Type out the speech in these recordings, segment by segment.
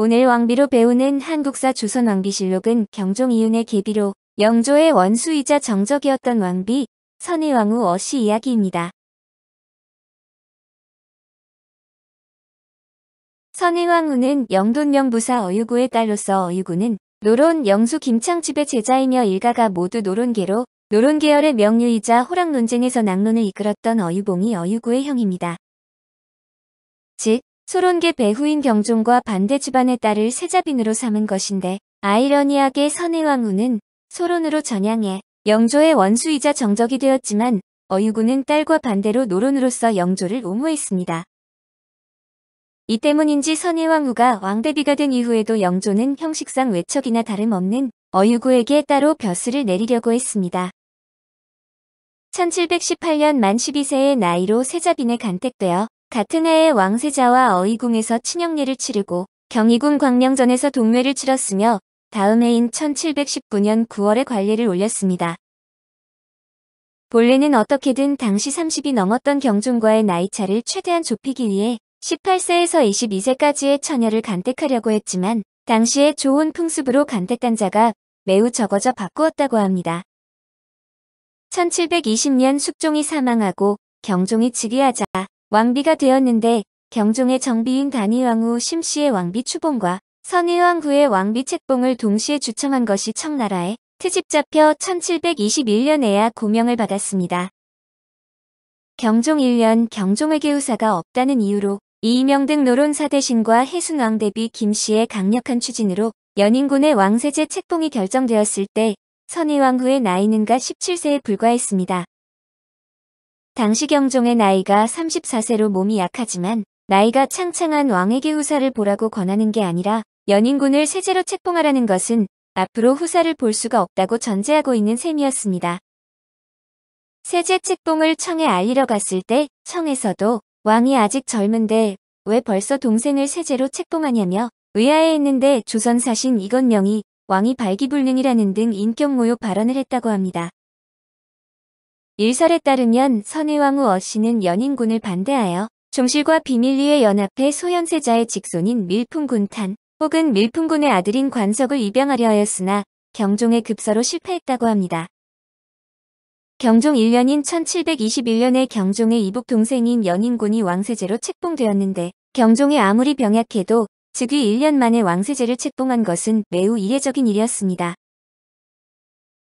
오늘 왕비로 배우는 한국사 조선 왕비실록은 경종 이윤의 계비로 영조의 원수이자 정적이었던 왕비 선의왕후 어씨 이야기입니다. 선의왕후는 영돈령 부사 어유구의 딸로서 어유구는 노론 영수 김창집의 제자이며 일가가 모두 노론계로 노론계열의 명류이자 호락 논쟁에서 낙론을 이끌었던 어유봉이 어유구의 형입니다. 즉 소론계 배후인 경종과 반대 집안의 딸을 세자빈으로 삼은 것인데 아이러니하게 선해왕후는 소론으로 전향해 영조의 원수이자 정적이 되었지만 어유구는 딸과 반대로 노론으로서 영조를 옹호했습니다. 이 때문인지 선해왕후가 왕대비가 된 이후에도 영조는 형식상 외척이나 다름없는 어유구에게 따로 벼슬을 내리려고 했습니다. 1718년 만 12세의 나이로 세자빈에 간택되어 같은 해에 왕세자와 어이궁에서 친영례를 치르고 경희궁 광명전에서 동묘를 치렀으며 다음 해인 1719년 9월에 관례를 올렸습니다. 본래는 어떻게든 당시 30이 넘었던 경종과의 나이차를 최대한 좁히기 위해 18세에서 22세까지의 처녀를 간택하려고 했지만 당시의 좋은 풍습으로 간택단 자가 매우 적어져 바꾸었다고 합니다. 1720년 숙종이 사망하고 경종이 즉위하자 왕비가 되었는데 경종의 정비인 단일왕후 심씨의 왕비 추봉과 선의왕후의 왕비 책봉을 동시에 주청한 것이 청나라에 트집 잡혀 1721년에야 고명을 받았습니다. 경종 1년 경종에게 후사가 없다는 이유로 이이명 등 노론사 대신과 해순왕 대비 김씨의 강력한 추진으로 연인군의 왕세제 책봉이 결정되었을 때 선의왕후의 나이는가 17세에 불과했습니다. 당시 경종의 나이가 34세로 몸이 약하지만 나이가 창창한 왕에게 후사를 보라고 권하는 게 아니라 연인군을 세제로 책봉하라는 것은 앞으로 후사를 볼 수가 없다고 전제하고 있는 셈이었습니다. 세제 책봉을 청에 알리러 갔을 때 청에서도 왕이 아직 젊은데 왜 벌써 동생을 세제로 책봉하냐며 의아해했는데 조선사신 이건명이 왕이 발기불능이라는 등 인격모욕 발언을 했다고 합니다. 일설에 따르면 선의왕후 어씨는 연인군을 반대하여 종실과 비밀리에 연합해 소현세자의 직손인 밀풍군탄 혹은 밀풍군의 아들인 관석을 입양하려 하였으나 경종의 급서로 실패했다고 합니다. 경종 1년인 1721년에 경종의 이북 동생인 연인군이 왕세제로 책봉되었는데 경종이 아무리 병약해도 즉위 1년 만에 왕세제를 책봉한 것은 매우 이례적인 일이었습니다.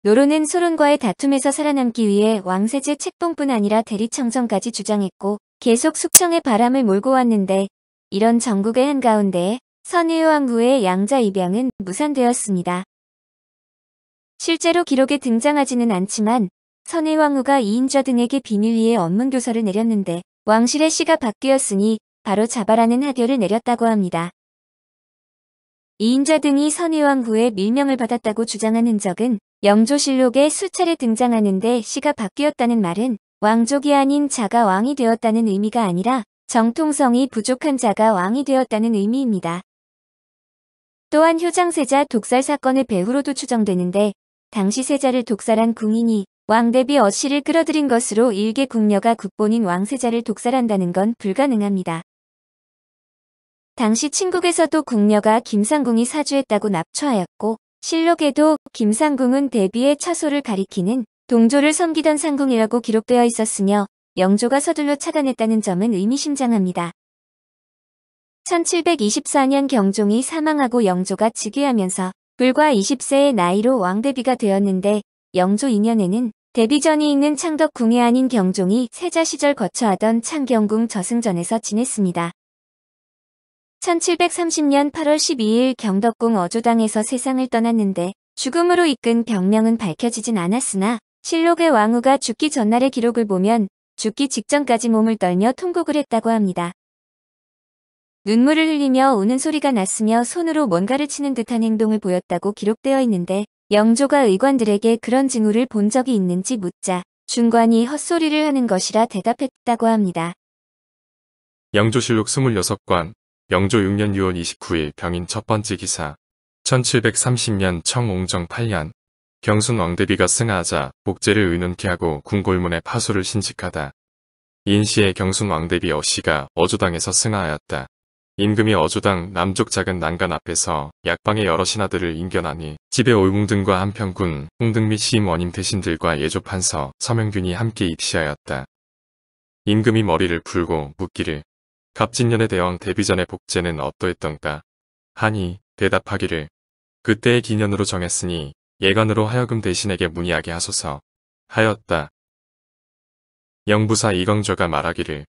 노로는 소론과의 다툼에서 살아남기 위해 왕세제 책봉뿐 아니라 대리청정까지 주장했고 계속 숙청의 바람을 몰고 왔는데 이런 전국의 한가운데 선의왕후의 양자 입양은 무산되었습니다. 실제로 기록에 등장하지는 않지만 선의왕후가 이인좌 등에게 비밀리에 언문교서를 내렸는데 왕실의 시가 바뀌었으니 바로 자아라는 하교를 내렸다고 합니다. 이인좌 등이 선의왕후의 밀명을 받았다고 주장하는 적은 영조실록에 수차례 등장하는데 시가 바뀌었다는 말은 왕족이 아닌 자가 왕이 되었다는 의미가 아니라 정통성이 부족한 자가 왕이 되었다는 의미입니다. 또한 효장세자 독살 사건의 배후로도 추정되는데 당시 세자를 독살한 궁인이 왕대비 어씨를 끌어들인 것으로 일개 궁녀가 국본인 왕세자를 독살한다는 건 불가능합니다. 당시 친국에서도 궁녀가 김상궁이 사주했다고 납처하였고 실록에도 김상궁은 대비의 차소를 가리키는 동조를 섬기던 상궁이라고 기록되어 있었으며 영조가 서둘러 차단했다는 점은 의미심장합니다. 1724년 경종이 사망하고 영조가 즉위하면서 불과 20세의 나이로 왕대비가 되었는데 영조 2년에는 대비전이 있는 창덕궁이 아닌 경종이 세자 시절 거처하던 창경궁 저승전에서 지냈습니다. 1730년 8월 12일 경덕궁 어조당에서 세상을 떠났는데 죽음으로 이끈 병명은 밝혀지진 않았으나 실록의 왕후가 죽기 전날의 기록을 보면 죽기 직전까지 몸을 떨며 통곡을 했다고 합니다. 눈물을 흘리며 우는 소리가 났으며 손으로 뭔가를 치는 듯한 행동을 보였다고 기록되어 있는데 영조가 의관들에게 그런 징후를 본 적이 있는지 묻자 중관이 헛소리를 하는 것이라 대답했다고 합니다. 영조실록 26관 영조 6년 6월 29일 병인 첫 번째 기사 1730년 청옹정 8년 경순 왕대비가 승하하자 복제를 의논케 하고 궁골문에 파수를 신직하다. 인시의 경순 왕대비 어씨가 어조당에서 승하하였다. 임금이 어조당 남쪽 작은 난간 앞에서 약방의 여러 신하들을 인견하니 집에 올뭉등과 한평군, 홍등 및 시임 원임 대신들과 예조판서, 서명균이 함께 입시하였다. 임금이 머리를 풀고 묻기를 갑진년의 대왕 데뷔 전의 복제는 어떠했던가 하니 대답하기를 그때의 기년으로 정했으니 예관으로 하여금 대신에게 문의하게 하소서 하였다. 영부사 이광조가 말하기를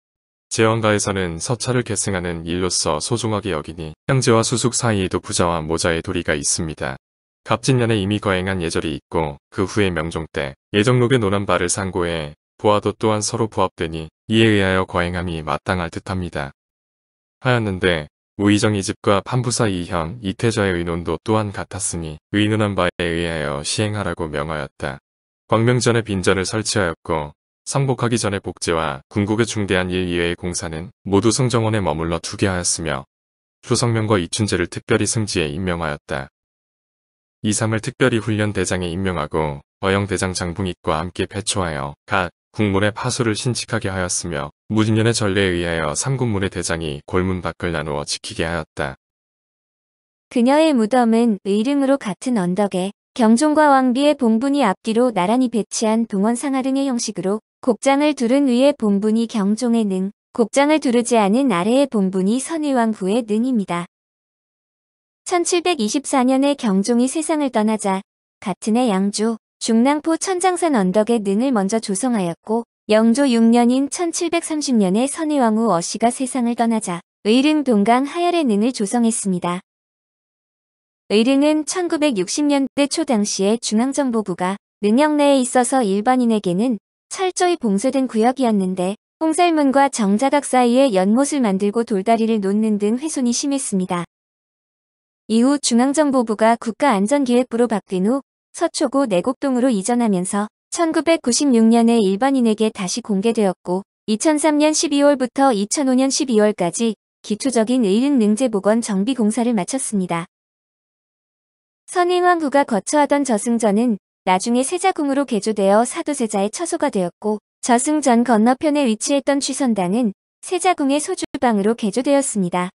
제왕가에서는 서차를 계승하는 일로서 소중하게 여기니 형제와 수숙 사이에도 부자와 모자의 도리가 있습니다. 갑진년에 이미 거행한 예절이 있고 그 후에 명종 때 예정록의 논한 바를 상고해 보아도 또한 서로 부합되니 이에 의하여 거행함이 마땅할 듯합니다. 하였는데 우이정이 집과 판부사 이현, 이태자의 의논도 또한 같았으니 의논한 바에 의하여 시행하라고 명하였다. 광명전에 빈전을 설치하였고 상복하기 전에 복제와 궁극의 중대한 일 이외의 공사는 모두 성정원에 머물러 두게 하였으며 조성명과 이춘재를 특별히 승지에 임명하였다. 이삼을 특별히 훈련대장에 임명하고 어영대장 장붕익과 함께 배초하여 갓 국문의 파수를 신칙하게 하였으며 무진년의 전례에 의하여 삼군문의 대장이 골문 밖을 나누어 지키게 하였다. 그녀의 무덤은 의릉으로 같은 언덕에 경종과 왕비의 본분이 앞뒤로 나란히 배치한 동원 상하릉의 형식으로 곡장을 두른 위의 본분이 경종의 능, 곡장을 두르지 않은 아래의 본분이 선의왕후의 능입니다. 1724년에 경종이 세상을 떠나자 같은 해양조 중랑포 천장산 언덕에 능을 먼저 조성하였고 영조 6년인 1730년에 선의왕후 어씨가 세상을 떠나자 의릉 동강 하열의 능을 조성했습니다. 의릉은 1960년대 초 당시에 중앙정보부가 능역 내에 있어서 일반인에게는 철저히 봉쇄된 구역이었는데 홍살문과 정자각 사이에 연못을 만들고 돌다리를 놓는 등 훼손이 심했습니다. 이후 중앙정보부가 국가안전기획부로 바뀐 후 서초구 내곡동으로 이전하면서 1996년에 일반인에게 다시 공개되었고 2003년 12월부터 2005년 12월까지 기초적인 의인 능재 보건 정비 공사를 마쳤습니다. 선인왕후가 거처하던 저승전은 나중에 세자궁으로 개조되어 사도세자의 처소가 되었고 저승전 건너편에 위치했던 취선당은 세자궁의 소주방으로 개조되었습니다.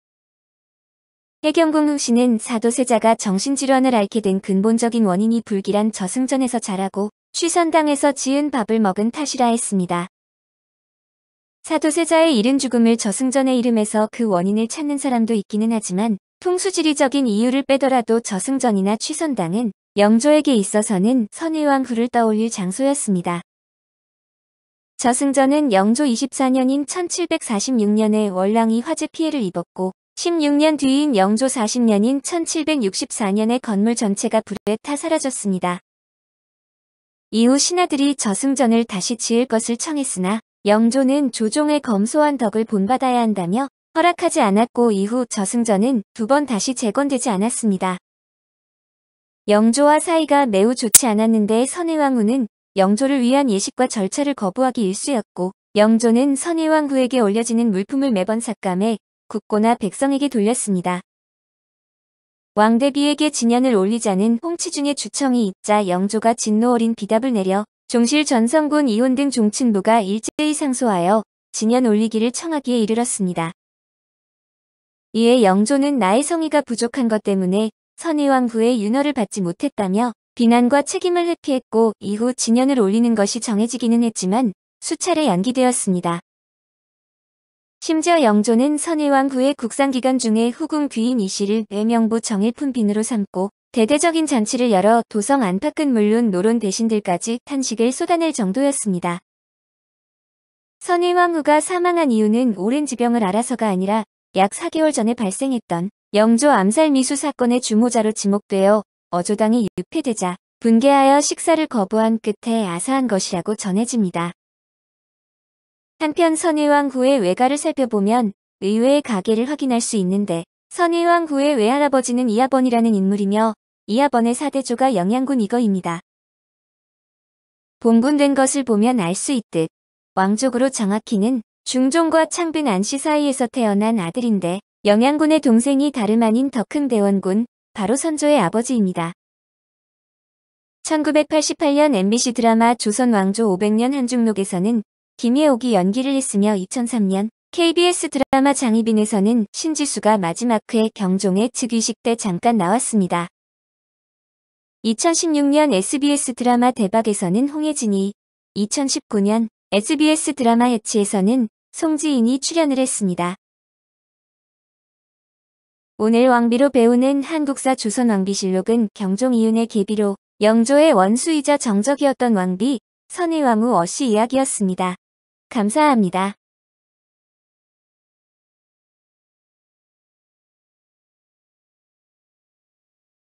해경궁 후씨는 사도세자가 정신질환을 앓게 된 근본적인 원인이 불길한 저승전에서 자라고 취선당에서 지은 밥을 먹은 탓이라 했습니다. 사도세자의 이른 죽음을 저승전의 이름에서 그 원인을 찾는 사람도 있기는 하지만 풍수지리적인 이유를 빼더라도 저승전이나 취선당은 영조에게 있어서는 선의왕 후를 떠올릴 장소였습니다. 저승전은 영조 24년인 1746년에 월랑이 화재 피해를 입었고 16년 뒤인 영조 40년인 1764년에 건물 전체가 불에 타 사라졌습니다. 이후 신하들이 저승전을 다시 지을 것을 청했으나 영조는 조종의 검소한 덕을 본받아야 한다며 허락하지 않았고 이후 저승전은 두 번 다시 재건되지 않았습니다. 영조와 사이가 매우 좋지 않았는데 선의왕후는 영조를 위한 예식과 절차를 거부하기 일쑤였고 영조는 선의왕후에게 올려지는 물품을 매번 삭감해 국고나 백성에게 돌렸습니다. 왕대비에게 진연을 올리자는 홍치중의 주청이 있자 영조가 진노 어린 비답을 내려 종실 전성군 이혼 등 종친부가 일제히 상소하여 진연 올리기를 청하기에 이르렀습니다. 이에 영조는 나의 성의가 부족한 것 때문에 선의왕후의 윤허를 받지 못했다며 비난과 책임을 회피했고 이후 진연을 올리는 것이 정해지기는 했지만 수차례 연기되었습니다. 심지어 영조는 선의왕후의국산기간 중에 후궁 귀인 이씨를 외명부 정일품빈으로 삼고 대대적인 잔치를 열어 도성 안팎은 물론 노론 대신들까지 탄식을 쏟아낼 정도였습니다. 선의왕후가 사망한 이유는 오랜 지병을 알아서가 아니라 약 4개월 전에 발생했던 영조 암살 미수 사건의 주모자로 지목되어 어조당이 유폐되자 분개하여 식사를 거부한 끝에 아사한 것이라고 전해집니다. 한편 선의왕후의 외가를 살펴보면 의외의 가계를 확인할 수 있는데 선의왕후의 외할아버지는 이하번이라는 인물이며 이하번의 사대조가 영양군 이거입니다. 봉분된 것을 보면 알 수 있듯 왕족으로 정확히는 중종과 창빈 안씨 사이에서 태어난 아들인데 영양군의 동생이 다름 아닌 더 큰 대원군 바로 선조의 아버지입니다. 1988년 MBC 드라마 조선왕조 500년 한중록에서는 김예옥이 연기를 했으며 2003년 KBS 드라마 장희빈에서는 신지수가 마지막 회 경종의 즉위식 때 잠깐 나왔습니다. 2016년 SBS 드라마 대박에서는 홍혜진이, 2019년 SBS 드라마 해치에서는 송지인이 출연을 했습니다. 오늘 왕비로 배우는 한국사 조선왕비실록은 경종이윤의 계비로 영조의 원수이자 정적이었던 왕비, 선의왕후 어씨 이야기였습니다. 감사합니다.